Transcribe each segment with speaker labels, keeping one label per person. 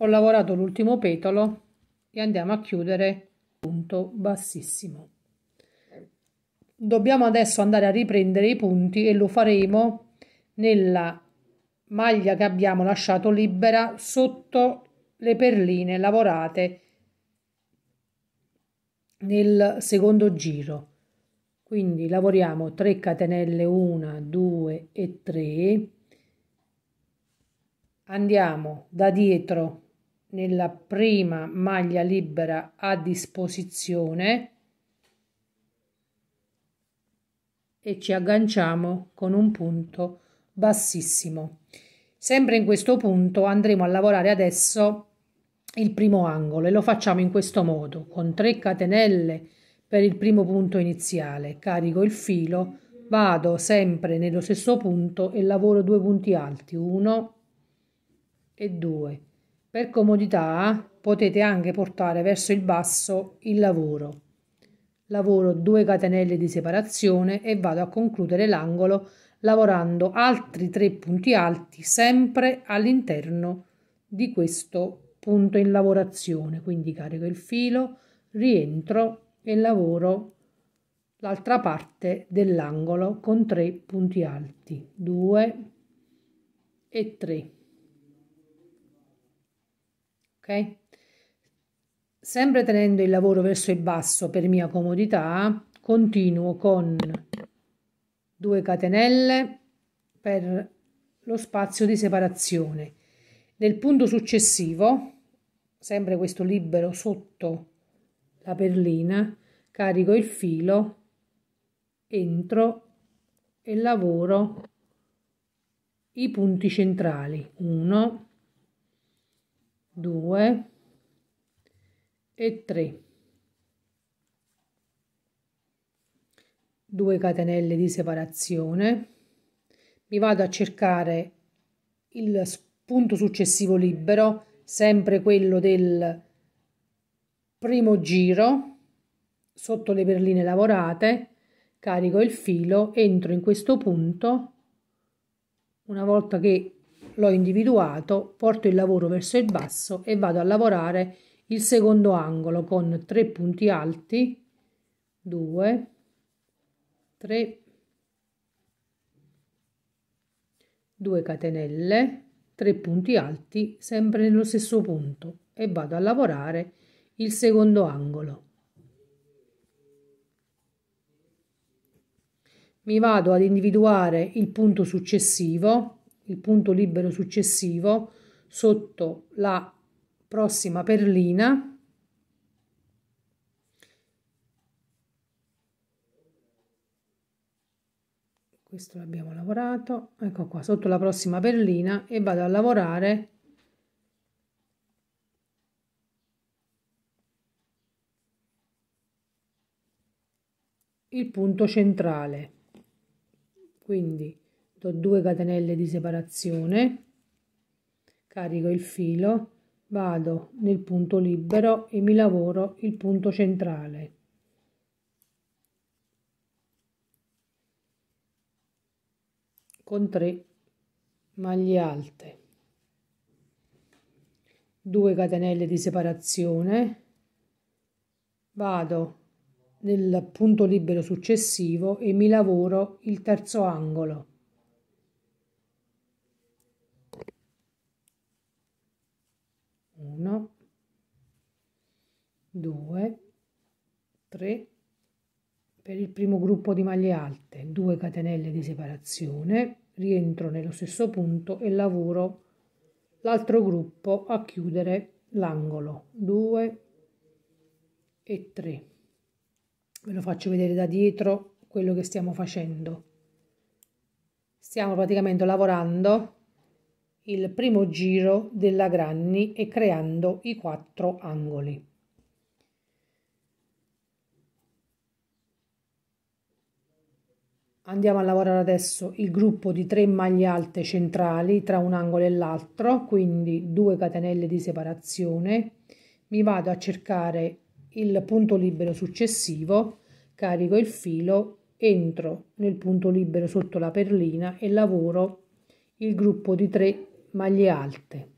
Speaker 1: ho lavorato l'ultimo petolo e andiamo a chiudere punto bassissimo dobbiamo adesso andare a riprendere i punti e lo faremo nella maglia che abbiamo lasciato libera sotto le perline lavorate nel secondo giro quindi lavoriamo 3 catenelle 1 2 e 3 andiamo da dietro nella prima maglia libera a disposizione e ci agganciamo con un punto bassissimo sempre in questo punto andremo a lavorare adesso il primo angolo e lo facciamo in questo modo con 3 catenelle per il primo punto iniziale carico il filo vado sempre nello stesso punto e lavoro due punti alti 1 e 2 per comodità potete anche portare verso il basso il lavoro. Lavoro 2 catenelle di separazione e vado a concludere l'angolo lavorando altri tre punti alti sempre all'interno di questo punto in lavorazione. Quindi carico il filo, rientro e lavoro l'altra parte dell'angolo con tre punti alti, 2 e 3 ok? Sempre tenendo il lavoro verso il basso per mia comodità, continuo con 2 catenelle per lo spazio di separazione. Nel punto successivo, sempre questo libero sotto la perlina, carico il filo, entro e lavoro i punti centrali 1 2 e 3 2 catenelle di separazione mi vado a cercare il punto successivo libero sempre quello del primo giro sotto le perline lavorate carico il filo entro in questo punto una volta che l'ho individuato, porto il lavoro verso il basso e vado a lavorare il secondo angolo con 3 punti alti, 2, 3, 2 catenelle, 3 punti alti sempre nello stesso punto e vado a lavorare il secondo angolo. Mi vado ad individuare il punto successivo il punto libero successivo sotto la prossima perlina questo l'abbiamo lavorato ecco qua sotto la prossima perlina e vado a lavorare il punto centrale quindi do 2 catenelle di separazione carico il filo vado nel punto libero e mi lavoro il punto centrale con 3 maglie alte 2 catenelle di separazione vado nel punto libero successivo e mi lavoro il terzo angolo 1, 2, 3 per il primo gruppo di maglie alte 2 catenelle di separazione rientro nello stesso punto e lavoro l'altro gruppo a chiudere l'angolo 2 e 3 ve lo faccio vedere da dietro quello che stiamo facendo stiamo praticamente lavorando il primo giro della granny e creando i quattro angoli. Andiamo a lavorare adesso il gruppo di tre maglie alte centrali tra un angolo e l'altro, quindi due catenelle di separazione. Mi vado a cercare il punto libero successivo, carico il filo, entro nel punto libero sotto la perlina e lavoro il gruppo di 3 maglie alte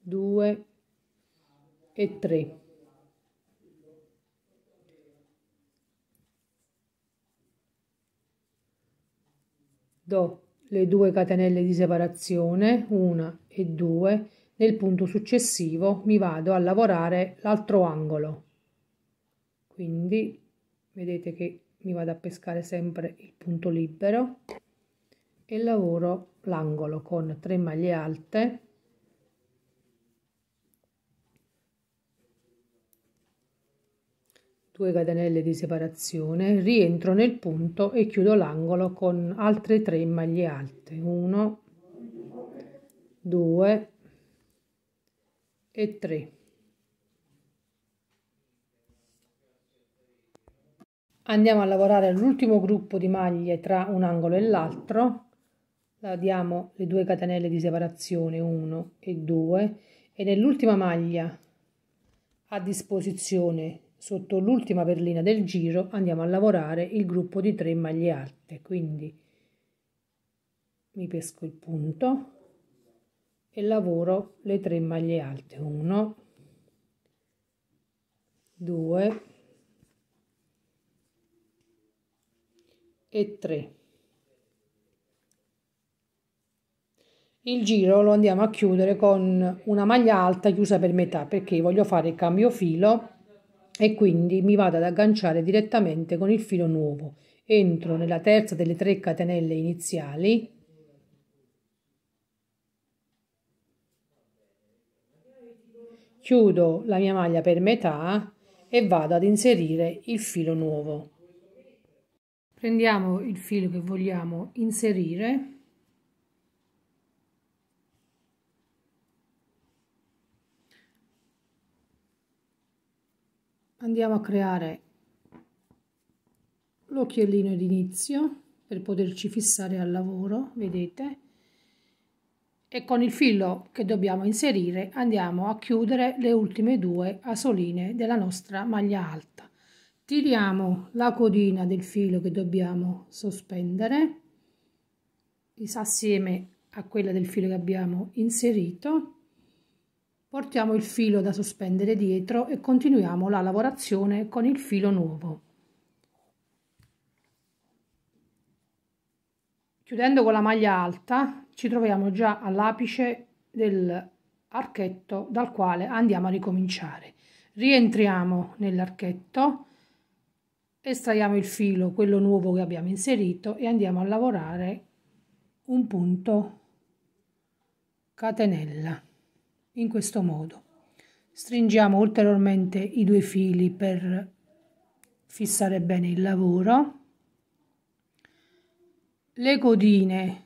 Speaker 1: 2 e 3 do le due catenelle di separazione 1 e 2 nel punto successivo mi vado a lavorare l'altro angolo quindi vedete che mi vado a pescare sempre il punto libero e lavoro l'angolo con 3 maglie alte catenelle di separazione, rientro nel punto e chiudo l'angolo con altre 3 maglie alte, 1, 2 e 3. Andiamo a lavorare l'ultimo gruppo di maglie tra un angolo e l'altro diamo le due catenelle di separazione 1 e 2 e nell'ultima maglia a disposizione sotto l'ultima perlina del giro andiamo a lavorare il gruppo di 3 maglie alte quindi mi pesco il punto e lavoro le 3 maglie alte 1 2 e 3 il giro lo andiamo a chiudere con una maglia alta chiusa per metà perché voglio fare il cambio filo e quindi mi vado ad agganciare direttamente con il filo nuovo entro nella terza delle tre catenelle iniziali chiudo la mia maglia per metà e vado ad inserire il filo nuovo prendiamo il filo che vogliamo inserire andiamo a creare l'occhiellino d'inizio per poterci fissare al lavoro vedete e con il filo che dobbiamo inserire andiamo a chiudere le ultime due asoline della nostra maglia alta tiriamo la codina del filo che dobbiamo sospendere assieme a quella del filo che abbiamo inserito Portiamo il filo da sospendere dietro e continuiamo la lavorazione con il filo nuovo. Chiudendo con la maglia alta ci troviamo già all'apice dell'archetto dal quale andiamo a ricominciare. Rientriamo nell'archetto, estraiamo il filo, quello nuovo che abbiamo inserito e andiamo a lavorare un punto catenella in questo modo. Stringiamo ulteriormente i due fili per fissare bene il lavoro. Le codine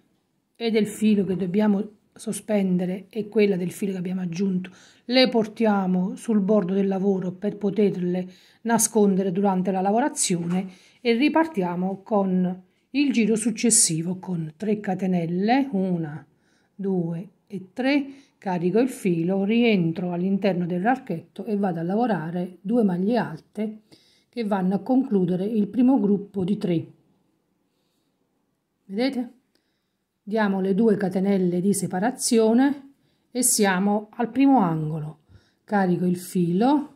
Speaker 1: e del filo che dobbiamo sospendere e quella del filo che abbiamo aggiunto le portiamo sul bordo del lavoro per poterle nascondere durante la lavorazione e ripartiamo con il giro successivo con 3 catenelle 1 2 e 3 carico il filo, rientro all'interno dell'archetto e vado a lavorare due maglie alte che vanno a concludere il primo gruppo di 3. Vedete? Diamo le due catenelle di separazione e siamo al primo angolo. Carico il filo,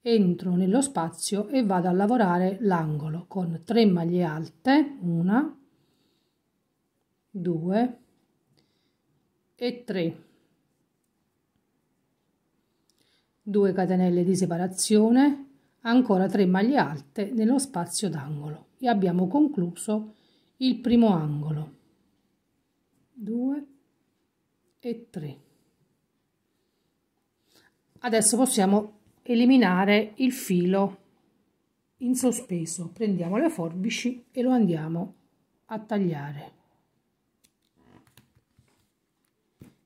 Speaker 1: entro nello spazio e vado a lavorare l'angolo con 3 maglie alte, 1, 2, e 3 2 catenelle di separazione ancora 3 maglie alte nello spazio d'angolo e abbiamo concluso il primo angolo 2 e 3 adesso possiamo eliminare il filo in sospeso prendiamo le forbici e lo andiamo a tagliare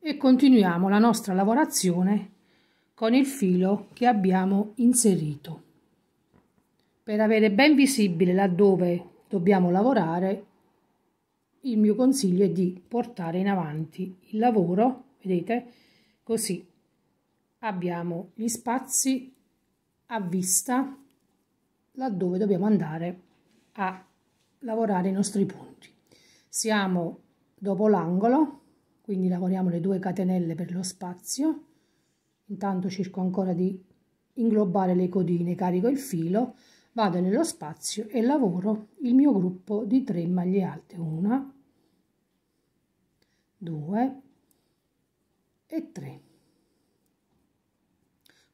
Speaker 1: e continuiamo la nostra lavorazione con il filo che abbiamo inserito. Per avere ben visibile laddove dobbiamo lavorare, il mio consiglio è di portare in avanti il lavoro, vedete, così abbiamo gli spazi a vista laddove dobbiamo andare a lavorare i nostri punti. Siamo dopo l'angolo quindi lavoriamo le due catenelle per lo spazio intanto cerco ancora di inglobare le codine carico il filo vado nello spazio e lavoro il mio gruppo di 3 maglie alte 1 2 e 3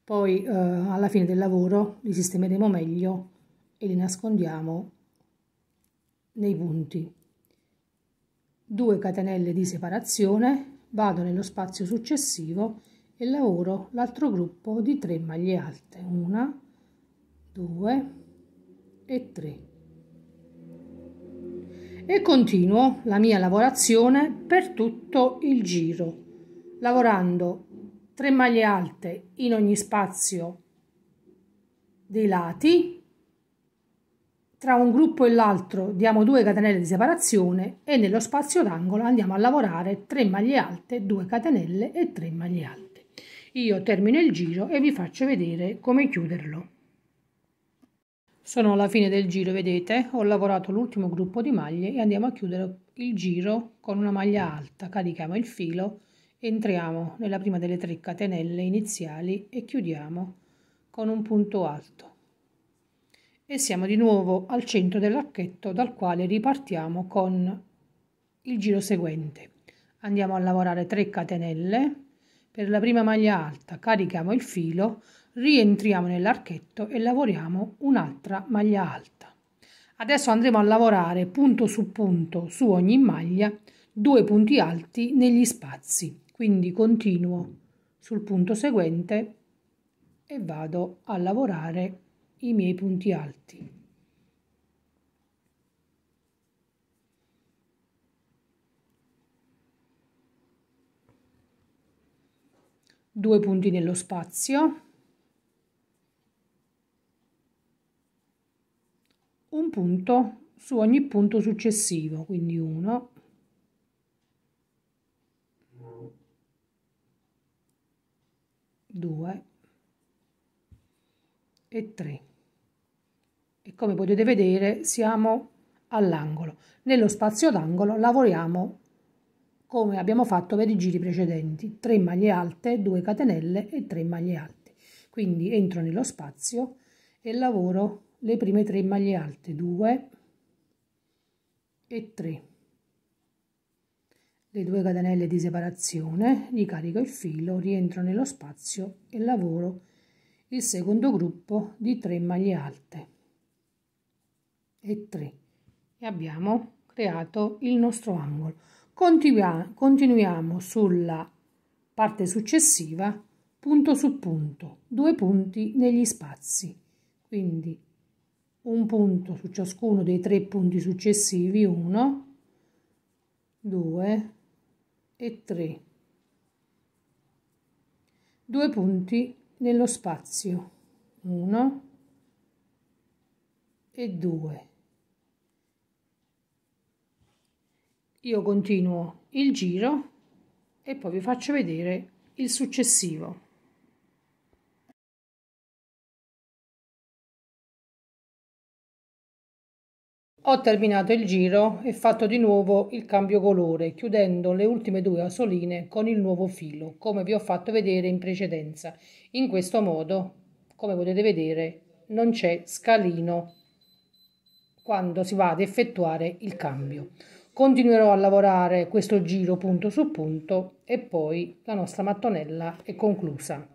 Speaker 1: poi eh, alla fine del lavoro li sistemeremo meglio e li nascondiamo nei punti 2 catenelle di separazione, vado nello spazio successivo e lavoro l'altro gruppo di 3 maglie alte, 1, 2 e 3. E continuo la mia lavorazione per tutto il giro, lavorando 3 maglie alte in ogni spazio dei lati tra un gruppo e l'altro diamo due catenelle di separazione e nello spazio d'angolo andiamo a lavorare 3 maglie alte, 2 catenelle e 3 maglie alte. Io termino il giro e vi faccio vedere come chiuderlo. Sono alla fine del giro, vedete, ho lavorato l'ultimo gruppo di maglie e andiamo a chiudere il giro con una maglia alta. Carichiamo il filo, entriamo nella prima delle 3 catenelle iniziali e chiudiamo con un punto alto e siamo di nuovo al centro dell'archetto dal quale ripartiamo con il giro seguente. Andiamo a lavorare 3 catenelle, per la prima maglia alta carichiamo il filo, rientriamo nell'archetto e lavoriamo un'altra maglia alta. Adesso andremo a lavorare punto su punto su ogni maglia due punti alti negli spazi, quindi continuo sul punto seguente e vado a lavorare i miei punti alti. Due punti nello spazio, un punto su ogni punto successivo, quindi uno. Due e tre e come potete vedere siamo all'angolo. Nello spazio d'angolo lavoriamo come abbiamo fatto per i giri precedenti, 3 maglie alte, 2 catenelle e 3 maglie alte. Quindi entro nello spazio e lavoro le prime 3 maglie alte, 2 e 3. Le due catenelle di separazione, carico il filo, rientro nello spazio e lavoro il secondo gruppo di 3 maglie alte e 3 e abbiamo creato il nostro angolo. Continua, continuiamo sulla parte successiva punto su punto, due punti negli spazi, quindi un punto su ciascuno dei tre punti successivi, 1, 2 e 3. Due punti nello spazio, 1 e 2. io continuo il giro e poi vi faccio vedere il successivo ho terminato il giro e fatto di nuovo il cambio colore chiudendo le ultime due osoline con il nuovo filo come vi ho fatto vedere in precedenza in questo modo come potete vedere non c'è scalino quando si va ad effettuare il cambio Continuerò a lavorare questo giro punto su punto e poi la nostra mattonella è conclusa.